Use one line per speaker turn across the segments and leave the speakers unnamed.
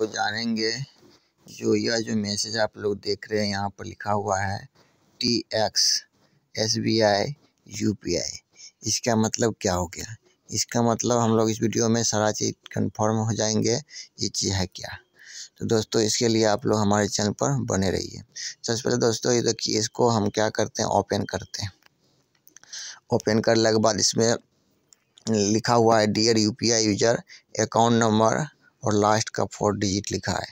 को जानेंगे जो यह जो मैसेज आप लोग देख रहे हैं यहाँ पर लिखा हुआ है T X S B I U P I इसका मतलब क्या हो गया इसका मतलब हम लोग इस वीडियो में सारा चीज़ कन्फर्म हो जाएंगे ये चीज़ है क्या तो दोस्तों इसके लिए आप लोग हमारे चैनल पर बने रहिए सबसे पहले दोस्तों ये देखिए इसको हम क्या करते हैं ओपन करते हैं ओपन करने के बाद इसमें लिखा हुआ है dear UPI user account number और लास्ट का फोर डिजिट लिखा है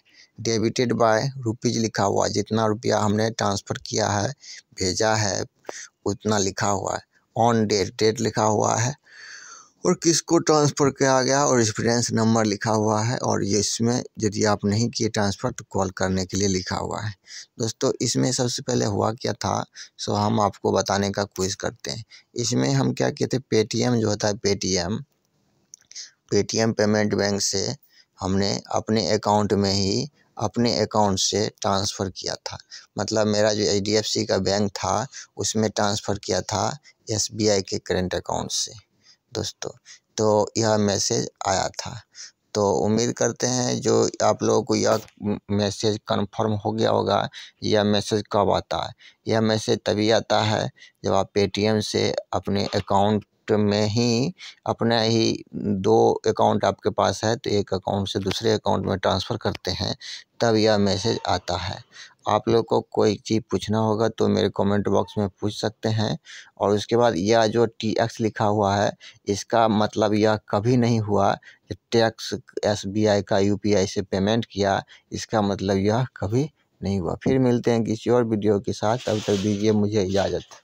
डेबिटेड बाय रुपीज़ लिखा हुआ है जितना रुपया हमने ट्रांसफ़र किया है भेजा है उतना लिखा हुआ है ऑन डेट डेट लिखा हुआ है और किसको ट्रांसफ़र किया गया और रेफरेंस नंबर लिखा हुआ है और ये इसमें यदि आप नहीं किए ट्रांसफ़र तो कॉल करने के लिए लिखा हुआ है दोस्तों इसमें सबसे पहले हुआ क्या था सो हम आपको बताने का कोशिश करते हैं इसमें हम क्या किए थे पेटीएम जो होता है पेटीएम पेटीएम पेमेंट बैंक से हमने अपने अकाउंट में ही अपने अकाउंट से ट्रांसफ़र किया था मतलब मेरा जो एच डी एफ सी का बैंक था उसमें ट्रांसफ़र किया था एस बी आई के करेंट अकाउंट से दोस्तों तो यह मैसेज आया था तो उम्मीद करते हैं जो आप लोगों को यह मैसेज कंफर्म हो गया होगा यह मैसेज कब आता है यह मैसेज तभी आता है जब आप पेटीएम से अपने अकाउंट में ही अपना ही दो अकाउंट आपके पास है तो एक अकाउंट से दूसरे अकाउंट में ट्रांसफ़र करते हैं तब यह मैसेज आता है आप लोग को कोई चीज़ पूछना होगा तो मेरे कमेंट बॉक्स में पूछ सकते हैं और उसके बाद यह जो टी एक्स लिखा हुआ है इसका मतलब यह कभी नहीं हुआ एस टैक्स एसबीआई का यूपीआई से पेमेंट किया इसका मतलब यह कभी नहीं हुआ फिर मिलते हैं किसी और वीडियो के साथ तब तक दीजिए मुझे इजाज़त